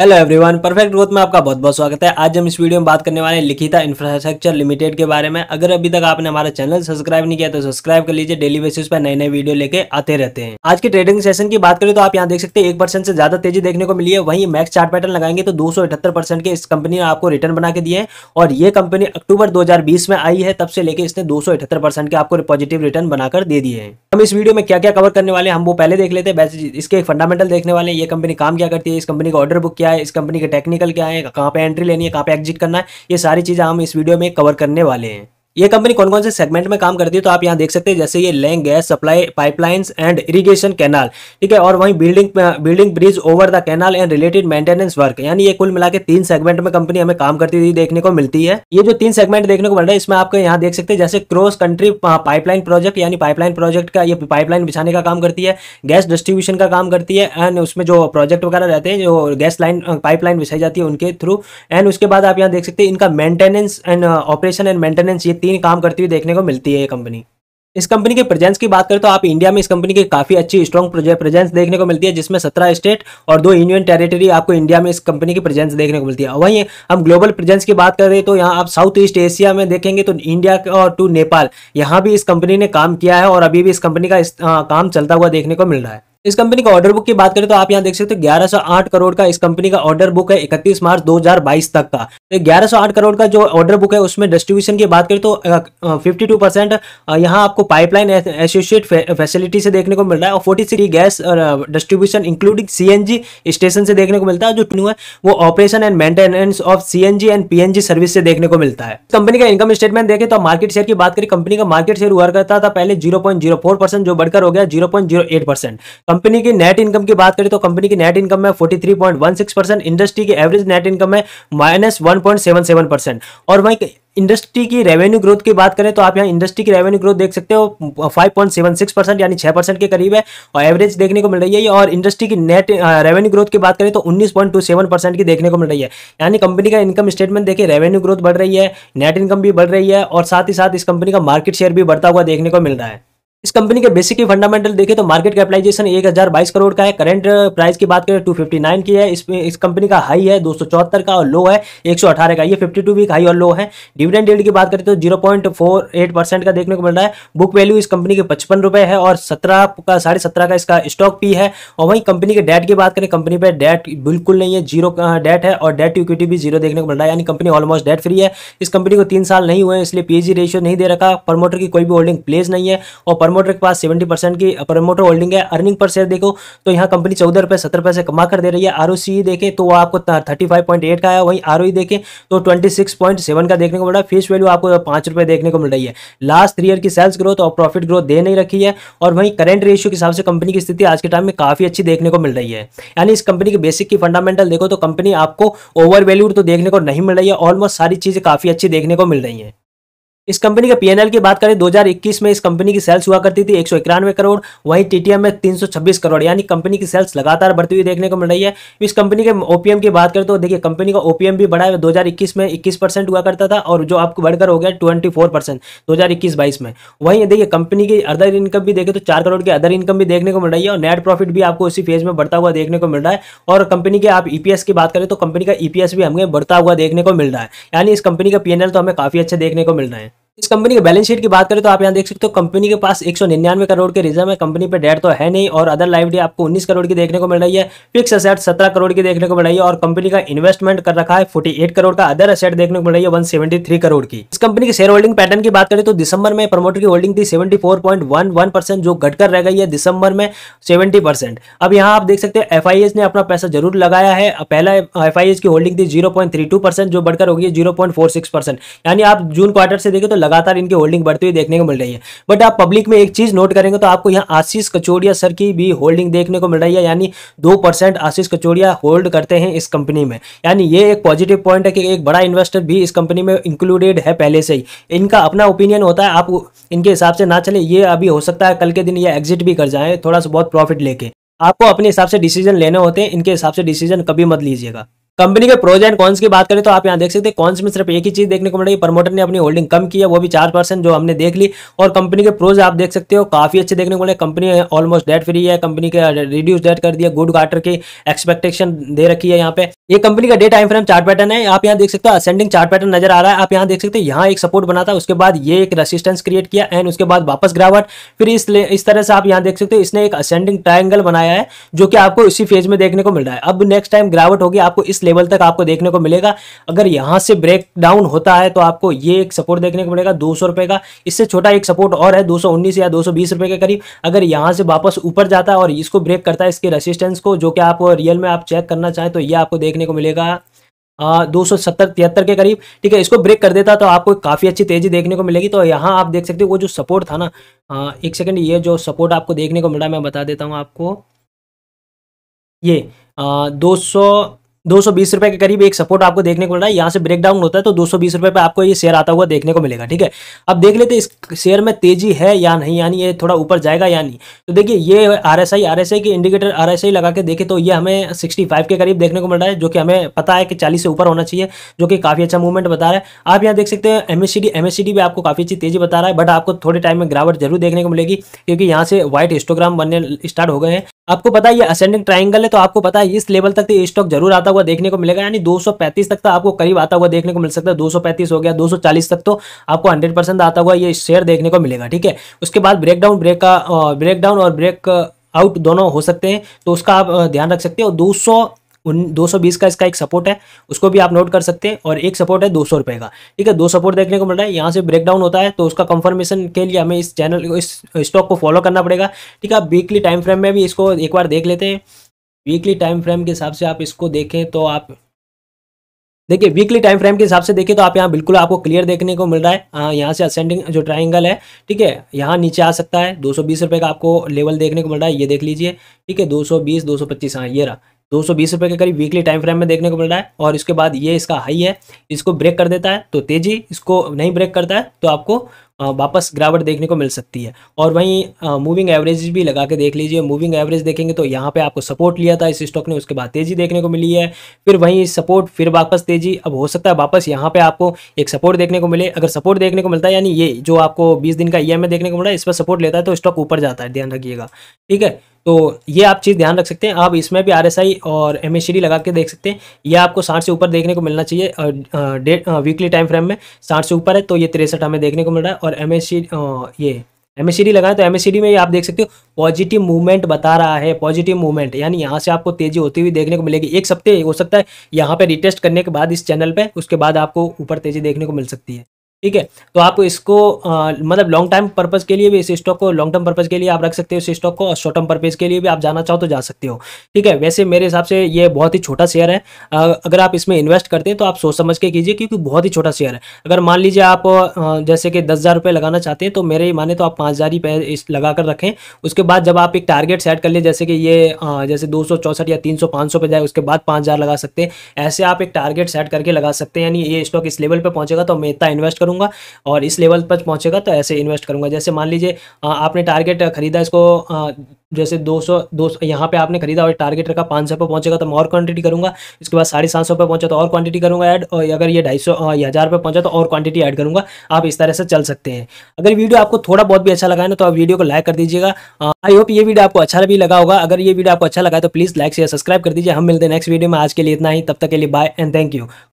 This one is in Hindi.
हेलो एवरीवन परफेक्ट ग्रोथ में आपका बहुत बहुत स्वागत है आज हम इस वीडियो में बात करने वाले हैं लिखिता इंफ्रास्ट्रक्चर लिमिटेड के बारे में अगर अभी तक आपने हमारा चैनल सब्सक्राइब नहीं किया तो सब्सक्राइब कर लीजिए डेली बेसिस पर नए नए वीडियो लेके आते रहते हैं आज के ट्रेडिंग सेशन की बात करें तो आप यहाँ देख सकते हैं एक परसेंट से ज्यादा तेजी देखने को मिली है वहीं मैक्स चार्ट पैटर्न लगाएंगे तो दो के इस कंपनी ने आपको रिटर्न बना के दिए हैं और ये कंपनी अक्टूबर दो में आई है तब से लेकर इसने दो के आपको पॉजिटिव रिटर्न बनाकर दे दिए हम इस वीडियो में क्या क्या कवर करने वाले हम वो पहले देख लेते हैं इसके फंडामेंटल देखने वाले ये कंपनी काम क्या करती है इस कंपनी का ऑर्डर बुक किया क्या है इस कंपनी का टेक्निकल क्या है कहाँ पर एंट्री लेनी है कहाँ पर एग्जिट करना है ये सारी चीज़ें हम इस वीडियो में कवर करने वाले हैं ये कंपनी कौन कौन से सेगमेंट में काम करती है तो आप यहाँ देख सकते हैं जैसे ये लैंग gas supply pipelines and irrigation canal ठीक है और वहीं building building bridge over the canal and related maintenance work यानी ये कुल मिला के तीन सेगमेंट में कंपनी हमें काम करती हुई देखने को मिलती है ये जो तीन सेगमेंट देखने को मिल रहा है इसमें आपको यहाँ देख सकते हैं जैसे क्रॉस कंट्री पाइपलाइन प्रोजेक्ट यानी पाइपलाइन प्रोजेक्ट का ये पाइपलाइन बिछाने का काम करती है गैस डिस्ट्रीब्यूशन का काम करती है एंड उसमें जो प्रोजेक्ट वगैरह रहते हैं जो गैस लाइन पाइपलाइन बिछाई जाती है उनके थ्रू एंड उसके बाद आप यहाँ देख सकते हैं इनका maintenance and operation and maintenance ये तीन काम करती हुई देखने को मिलती है ये कंपनी इस कंपनी के प्रेजेंस की बात करें तो आप इंडिया में इस कंपनी की काफ़ी अच्छी स्ट्रॉन्ग प्रेजेंस देखने को मिलती है जिसमें सत्रह स्टेट और दो यूनियन टेरिटरी आपको इंडिया में इस कंपनी की प्रेजेंस देखने को मिलती है वहीं हम ग्लोबल प्रेजेंस की बात करें तो यहाँ आप साउथ ईस्ट एशिया में देखेंगे तो इंडिया और टू नेपाल यहाँ भी इस कंपनी ने काम किया है और अभी भी इस कंपनी का इस, आ, हाँ, काम चलता हुआ देखने को मिल रहा है इस कंपनी का ऑर्डर बुक की बात करें तो आप यहाँ देख सकते हो ग्यारह करोड़ का इस कंपनी का ऑर्डर बुक है इकतीस मार्च 2022 तक का तो ग्यारह आठ करोड़ का जो ऑर्डर बुक है उसमें डिस्ट्रीब्यूशन की बात करें तो फिफ्टी टू परसेंट यहाँ आपको पाइपलाइन एसोसिएट फैसिलिटी से देखने को मिल रहा है और forty three gas distribution including C station से देखने को मिलता है जो है वो operation and maintenance of C and PNG service से देखने को मिलता है कंपनी का इनकम स्टेटमेंट देखें तो मार्केट शेयर की बात करें कंपनी का मार्केट शेयर हुआ करता था पहले जीरो जो बढ़कर हो गया जीरो कंपनी की नेट इनकम की बात करें तो कंपनी की नेट इनकम है forty three point one six percent industry की एवरेज नेट इनकम है minus one point seven seven percent और वहीं इंडस्ट्री की रेवेन्यू ग्रोथ की बात करें तो आप यहाँ इंडस्ट्री की रेवेन्यू ग्रोथ देख सकते हो five point seven six percent यानी छह परसेंट के करीब है और एवरेज देखने को मिल रही है और इंडस्ट्री की नेट रेवेन्यू ग्रोथ की बात करें तो उन्नीस पॉइंट टू सेवन परसेंट की देखने को मिल रही है यानी कंपनी का इनकम स्टेटमेंट देखिए रेवेन्यू ग्रोथ बढ़ रही है नेट इनकम भी बढ़ रही है और साथ ही साथ इस कंपनी का मार्केट शेयर भी बढ़ता हुआ देखने को मिल रहा है इस कंपनी के बेसिक की फंडामेंटल देखें तो मार्केट कैपिटलाइजेशन एक हजार बाईस करोड़ का है करंट प्राइस की बात करें टू फिफ्टी नाइन की है इसमें इस कंपनी का हाई है दो सौ चौहत्तर का और लो है एक सौ अठारह का ये फिफ्टी टू वीक हाई और लो है डिविडेंड डील की बात करें तो zero point four eight percent का देखने को मिल रहा है बुक वैल्यू इस कंपनी के पचपन रुपये है और सत्रह का साढ़े सत्रह का इसका स्टॉक पी है और वहीं कंपनी के डेट की बात करें कंपनी पर डेट बिल्कुल नहीं है जीरो डेट है और डेट इक्विटी भी जीरो देखने को मिल रहा है यानी कंपनी ऑलमोस्ट डेट फ्री है इस कंपनी को तीन साल नहीं हुए इसलिए पीएजी रेशियो e नहीं दे रखा प्रमोटर की कोई भी होल्डिंग प्लेस नहीं है और प्रमोटर के पास सेवेंटी परसेंट की प्रमोटर होल्डिंग है अर्निंग पर शेयर देखो तो यहाँ कंपनी चौदह रुपए सत्तर पैसे कमा कर दे रही है आर e देखे तो आपको थर्टी फाइव पॉइंट एट का है वहीं आर e देखे तो ट्वेंटी सिक्स पॉइंट सेवन का देखने को मिल रहा है फेस वैल्यू आपको पांच रुपए देखने को मिल रही है लास्ट थ्री ईयर की सेल्स ग्रोथ और प्रॉफिट ग्रोथ दे नहीं रखी है और वहीं करेंट रेशियो के हिसाब से कंपनी की स्थिति आज के टाइम में काफ़ी अच्छी देखने को मिल रही है यानी इस कंपनी की बेसिक की फंडामेंटल देखो तो कंपनी आपको ओवर वैल्यूड तो देखने को नहीं मिल रही है ऑलमोस्ट सारी चीज़ें काफ़ी अच्छी देखने को मिल रही है इस कंपनी के पीएनएल की बात करें 2021 में इस कंपनी की सेल्स हुआ करती थी एक करोड़ वहीं टीटीएम में 326 करोड़ यानी कंपनी की सेल्स लगातार बढ़ती हुई देखने को मिल रही है इस कंपनी के ओपीएम की बात करें तो देखिए कंपनी का ओपीएम भी बढ़ा है 2021 में 21 परसेंट हुआ करता था और जो आपको बढ़कर हो गया ट्वेंटी फोर परसेंट दो में वहीं देखिए कंपनी की अदर इनकम भी देखें तो चार करोड़ की अदर इनकम भी देखने को मिल रही है और नेट प्रॉफिट भी आपको उसी फेज में बढ़ता हुआ देखने को मिल रहा है और कंपनी के आप ईपीएस e की बात करें तो कंपनी का ईपीएस e भी हमें बढ़ता हुआ देखने को मिल रहा है यानी इस कंपनी का पीएनएल तो हमें काफी अच्छा देखने को मिल रहा है इस कंपनी के बैलेंस शीट की बात करें तो आप यहाँ देख सकते हो कंपनी के पास एक सौ करोड़ के रिजर्व है कंपनी पे डेट तो है नहीं और अदर लाइबिलिटी आपको 19 करोड़ की देखने को मिल रही है फिक्स असेट 17 करोड़ की देखने को मिल रही है और कंपनी का इन्वेस्टमेंट कर रखा है 48 करोड़ का अदर असेट देखने को मिल रही है वन करोड़ की इस कंपनी के शेयर होल्डिंग पैटर्न की बात करें तो दिसंबर में प्रमोटर की होल्डिंग थी सेवेंटी जो घटकर रह गई है दिसंबर में सेवेंटी अब यहाँ आप देख सकते हो एफ ने अपना पैसा जरूर लगाया है पहला एफ की होल्डिंग थी जीरो जो बढ़कर होगी जीरो यानी आप जून क्वार्टर से देखें तो लगातार इनकी होल्डिंग बढ़ती हुई देखने को मिल रही है बट आप पब्लिक में एक चीज नोट करेंगे तो आपको यहाँ आशीष कचोड़िया सर की भी होल्डिंग देखने को मिल रही है यानी दो परसेंट आशीष कचोड़िया होल्ड करते हैं इस कंपनी में यानी ये एक पॉजिटिव पॉइंट है कि एक बड़ा इन्वेस्टर भी इस कंपनी में इंक्लूडेड है पहले से ही इनका अपना ओपिनियन होता है आप इनके हिसाब से ना चले ये अभी हो सकता है कल के दिन ये एग्जिट भी कर जाए थोड़ा सा बहुत प्रॉफिट लेके आपको अपने हिसाब से डिसीजन लेने होते हैं इनके हिसाब से डिसीजन कभी मत लीजिएगा कंपनी के प्रोज एंड कॉन्स की बात करें तो आप यहाँ देख सकते हैं कॉन्स में सिर्फ एक ही चीज देखने को मिल रही प्रमोटर ने अपनी होल्डिंग कम की है वो भी चार परसेंट जो हमने देख ली और कंपनी के प्रोज आप देख सकते हो काफी अच्छे देखने को मिले कंपनी ऑलमोस्ट डेट फ्री है कंपनी के रिड्यूस डेट कर दिया गुड क्वार्टर की एक्सपेक्टेशन दे रखी है यहाँ पे ये कंपनी का day time frame chart pattern है आप यहाँ देख सकते हो असेंडिंग चार्ट पैटर्न नजर आ रहा है आप यहाँ देख सकते हैं यहाँ एक सपोर्ट बना था उसके बाद ये एक रेसिस्टेंस क्रिएट किया एंड उसके बाद वापस गिरावट फिर इस इस तरह से आप यहाँ देख सकते हो इसने एक असेंडिंग ट्राइंगल बनाया है जो कि आपको इसी फेज में देखने को मिल रहा है अब नेक्स्ट टाइम गिरावट होगी आपको इस लेवल तक आपको देखने को मिलेगा अगर यहाँ से ब्रेक डाउन होता है तो आपको ये एक सपोर्ट देखने को मिलेगा दो रुपए का इससे छोटा एक सपोर्ट और है दो या दो सौ के करीब अगर यहाँ से वापस ऊपर जाता है और इसको ब्रेक करता है इसके रेसिस्टेंस को जो कि आप रियल में आप चेक करना चाहें तो ये आपको देखने को मिलेगा दो सौ सत्तर तिहत्तर के करीब ठीक है इसको ब्रेक कर देता तो आपको काफ़ी अच्छी तेजी देखने को मिलेगी तो यहाँ आप देख सकते हो वो जो सपोर्ट था ना आ, एक सेकंड ये जो सपोर्ट आपको देखने को मिला मैं बता देता हूँ आपको ये दो सौ दो सौ बीस रुपए के करीब एक सपोर्ट आपको देखने को मिल रहा है यहाँ से ब्रेक डाउन होता है तो दो सौ बीस रुपए पर आपको ये शेयर आता हुआ देखने को मिलेगा ठीक है अब देख लेते इस शेयर में तेजी है या नहीं यानी ये थोड़ा ऊपर जाएगा या नहीं तो देखिए ये R S I R S I के इंडिकेटर आर एस आई लगा के देखे तो ये हमें सिक्सटी फाइव के करीब देखने को मिल रहा है जो कि हमें पता है कि चालीस से ऊपर होना चाहिए जो कि काफ़ी अच्छा मूवमेंट बता रहा है आप यहाँ देख सकते हैं M S C D M S C D भी आपको काफ़ी अच्छी तेजी बता रहा है बट आपको थोड़े टाइम में गिरावट जरूर देखने को मिलेगी क्योंकि यहाँ से व्हाइट हिस्टोग्राम बनने स्टार्ट हो गए हैं आपको पता है ये असेंडिंग ट्राइंगल है तो आपको पता है इस लेवल तक तो ये स्टॉक जरूर आता हुआ देखने को मिलेगा यानी 235 तक तो आपको करीब आता हुआ देखने को मिल सकता है 235 हो गया 240 तक तो आपको 100 परसेंट आता हुआ ये शेयर देखने को मिलेगा ठीक है उसके बाद ब्रेकडाउन ब्रेक का ब्रेकडाउन और ब्रेक आउट uh, दोनों हो सकते हैं तो उसका आप uh, ध्यान रख सकते हो दो उन दो का इसका एक सपोर्ट है उसको भी आप नोट कर सकते हैं और एक सपोर्ट है दो सौ का ठीक है दो सपोर्ट देखने को मिल रहा है यहाँ से ब्रेकडाउन होता है तो उसका कंफर्मेशन के लिए हमें इस चैनल को इस स्टॉक को फॉलो करना पड़ेगा ठीक है आप वीकली टाइम फ्रेम में भी इसको एक बार देख लेते हैं वीकली टाइम फ्रेम के हिसाब से आप इसको देखें तो आप देखिए वीकली टाइम फ्रेम के हिसाब से देखिए तो आप यहाँ बिल्कुल आपको क्लियर देखने को मिल रहा है आ, हाँ, यहाँ से असेंडिंग जो ट्राइंगल है ठीक है यहाँ नीचे आ सकता है दो सौ बीस का आपको लेवल देखने को मिल रहा है ये देख लीजिए ठीक है दो सौ बीस दो सौ पच्चीस हाँ ये रहा दो सौ बीस रुपए के करीब वीकली टाइम फ्रेम में देखने को मिल रहा है और इसके बाद ये इसका हाई है इसको ब्रेक कर देता है तो तेजी इसको नहीं ब्रेक करता है तो आपको वापस गिरावट देखने को मिल सकती है और वहीं मूविंग एवरेज भी लगा के देख लीजिए मूविंग एवरेज देखेंगे तो यहाँ पे आपको सपोर्ट लिया था इस स्टॉक ने उसके बाद तेजी देखने को मिली है फिर वहीं सपोर्ट फिर वापस तेजी अब हो सकता है वापस यहाँ पे आपको एक सपोर्ट देखने को मिले अगर सपोर्ट देखने को मिलता है यानी ये जो आपको बीस दिन का ई e देखने को मिला है इस पर सपोर्ट लेता है तो स्टॉक ऊपर जाता है ध्यान रखिएगा ठीक है तो ये आप चीज़ ध्यान रख सकते हैं आप इसमें भी आरएसआई और एम लगा के देख सकते हैं ये आपको साठ से ऊपर देखने को मिलना चाहिए डेट वीकली टाइम फ्रेम में साठ से ऊपर है तो ये तिरसठ हमें देखने को मिल रहा है और एम ये एम लगाएं तो एम में आप देख सकते हो पॉजिटिव मूवमेंट बता रहा है पॉजिटिव मूवमेंट यानी यहाँ से आपको तेजी होती हुई देखने को मिलेगी एक सप्ते हो सकता है यहाँ पर रिटेस्ट करने के बाद इस चैनल पर उसके बाद आपको ऊपर तेजी देखने को मिल सकती है ठीक है तो आप इसको आ, मतलब लॉन्ग टाइम पर्पज़ के लिए भी इस स्टॉक को लॉन्ग टर्म पर्पज़ के लिए आप रख सकते हो इस स्टॉक को और शॉर्ट टर्म पर्पज़ के लिए भी आप जाना चाहो तो जा सकते हो ठीक है वैसे मेरे हिसाब से ये बहुत ही छोटा शेयर है आ, अगर आप इसमें इन्वेस्ट करते हैं तो आप सोच समझ के कीजिए क्योंकि बहुत ही छोटा शेयर है अगर मान लीजिए आप जैसे कि दस लगाना चाहते हैं तो मेरे माने तो आप पाँच हज़ार ही लगा कर रखें उसके बाद जब आप एक टारगेट सेट कर लें जैसे कि ये जैसे दो या तीन सौ पे जाए उसके बाद पाँच लगा सकते हैं ऐसे आप एक टारगेट सेट करके लगा सकते हैं यानी ये स्टॉक इस लेवल पर पहुँचेगा तो मैं इतना इन्वेस्ट करूँगा और इस लेवल पर पहुँचेगा तो ऐसे इन्वेस्ट करूँगा जैसे मान लीजिए आपने टारगेट खरीदा इसको जैसे 200 200 यहाँ पर आपने खरीदा और टारगेट रखा 500 पर पहुँचेगा तो मैं और क्वांटिटी करूँगा इसके बाद साढ़े सात सौ पर पहुँचा तो और क्वांटिटी करूँगा ऐड और अगर ये ढाई सौ या हज़ार पर पहुँचा तो और क्वांटिटी ऐड करूँगा आप इस तरह से चल सकते हैं अगर वीडियो आपको थोड़ा बहुत भी अच्छा लगा है ना तो आप वीडियो को लाइक कर दीजिएगा आई होप ये वीडियो आपको अच्छा भी लगा होगा अगर ये वीडियो आपको अच्छा लगा तो प्लीज़ लाइक शेयर सब्सक्राइब कर दीजिए हम मिलते हैं नेक्स्ट वीडियो में आज के लिए इतना ही तब तक के लिए बाय एंड थैंक यू